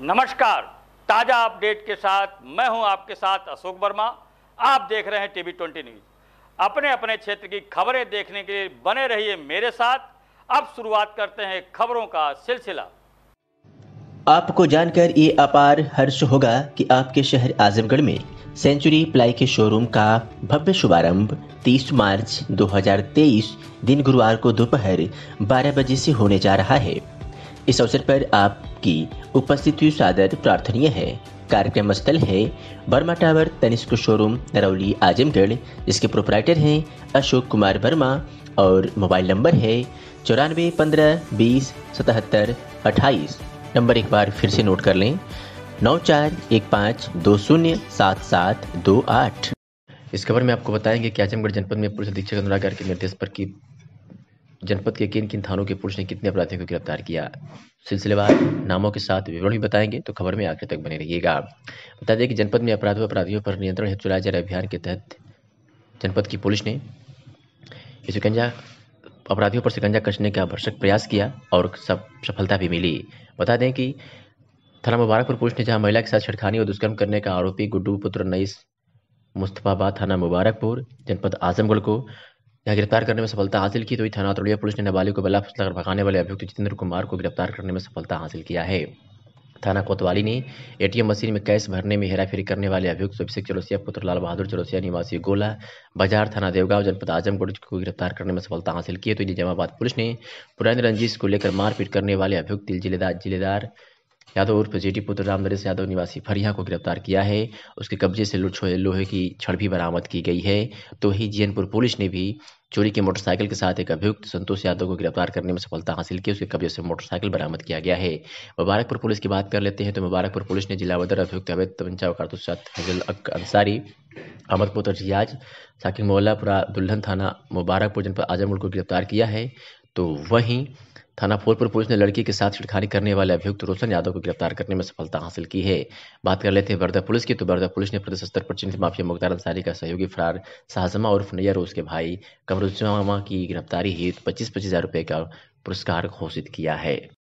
नमस्कार ताज़ा अपडेट के साथ मैं हूं आपके साथ अशोक वर्मा आप देख रहे हैं टीवी ट्वेंटी न्यूज अपने अपने क्षेत्र की खबरें देखने के लिए बने रहिए मेरे साथ अब शुरुआत करते हैं खबरों का सिलसिला आपको जानकर ये अपार हर्ष होगा कि आपके शहर आजमगढ़ में सेंचुरी प्लाई के शोरूम का भव्य शुभारंभ 30 मार्च 2023 दिन गुरुवार को दोपहर 12 बजे से होने जा रहा है इस अवसर पर आपकी उपस्थिति सादर प्रार्थनीय है कार्यक्रम स्थल है वर्मा टावर तनिष्क शोरूम नरौली आजमगढ़ जिसके प्रोपराइटर हैं अशोक कुमार वर्मा और मोबाइल नंबर है चौरानवे पंद्रह बीस सतहत्तर अट्ठाईस नंबर एक बार फिर से नोट कर लें नौ चार एक पाँच दो शून्य सात सात दो आठ इस खबर में आपको बताएंगे कि आजमगढ़ जनपद में पुलिस अधीक्षक अनुराग के निर्देश पर की जनपद के किन किन थानों के पुलिस ने कितने अपराधियों को गिरफ्तार किया सिलसिलेवार नामों के साथ विवरण भी बताएंगे तो खबर में आखिर तक बने रहिएगा बता दें कि जनपद में अपराध अपराधियों पर नियंत्रण हेतु चलाए जा रहे अभियान के तहत जनपद की पुलिस ने शिकंजा अपराधियों पर शिकंजा कसने का भरसक प्रयास किया और सब सफलता भी मिली बता दें कि थाना मुबारकपुर पुलिस ने जहां महिला के साथ छिड़खानी और दुष्कर्म करने का आरोपी गुड्डू पुत्र नईस मुस्तफाबाद थाना मुबारकपुर जनपद आजमगढ़ को यहाँ गिरफ्तार करने में सफलता हासिल की तो ही थाना तोड़िया पुलिस ने नाबालिग को बला फसल भगाने वाले अभियुक्त जितेंद्र कुमार को गिरफ्तार करने में सफलता हासिल किया है थाना कोतवाली ने एटीएम मशीन में कैश भरने में हेराफेरी करने वाले अभियुक्त अभिषेक चौरसिया पुत्र लाल बहादुर चौरसिया निवासी गोला बाजार थाना देवगांव जनपद आजमगढ़ को गिरफ्तार करने में सफलता हासिल की है तो निजामाबाद पुलिस ने पुरानी रंजीश को लेकर मारपीट करने वाले अभियुक्त जिलेदार जिलेदार यादव उर्फ जेटी पुत्र रामनरेश यादव निवासी फरिया को गिरफ्तार किया है उसके कब्जे से लोहे की छड़ भी बरामद की गई है तो ही जीनपुर पुलिस ने भी चोरी की मोटरसाइकिल के साथ एक अभियुक्त संतोष यादव को गिरफ्तार करने में सफलता हासिल की उसके कब्जे से मोटरसाइकिल बरामद किया गया है मुबारकपुर पुलिस की बात कर लेते हैं तो मुबारकपुर पुलिस ने जिला बदर अभियुक्त अवैध तमंचा कारतूस अंसारी अहमद पुत्र रियाज साकिब मोहल्लापुरा दुल्हन थाना मुबारकपुर जनपद आजमगढ़ को गिरफ्तार किया है तो वहीं थाना फूलपुर पुलिस ने लड़की के साथ छिड़खानी करने वाले अभियुक्त रोशन यादव को गिरफ्तार करने में सफलता हासिल की है बात कर लेते हैं बरदा पुलिस की तो बर्दा पुलिस ने प्रदेश स्तर पर चिन्हित माफिया मुख्तार अंसारी का सहयोगी फरार शाहजमा और फनैया रोज के भाई कमरुजमा की गिरफ्तारी हेतु पच्चीस पच्चीस हजार रुपये का पुरस्कार घोषित किया है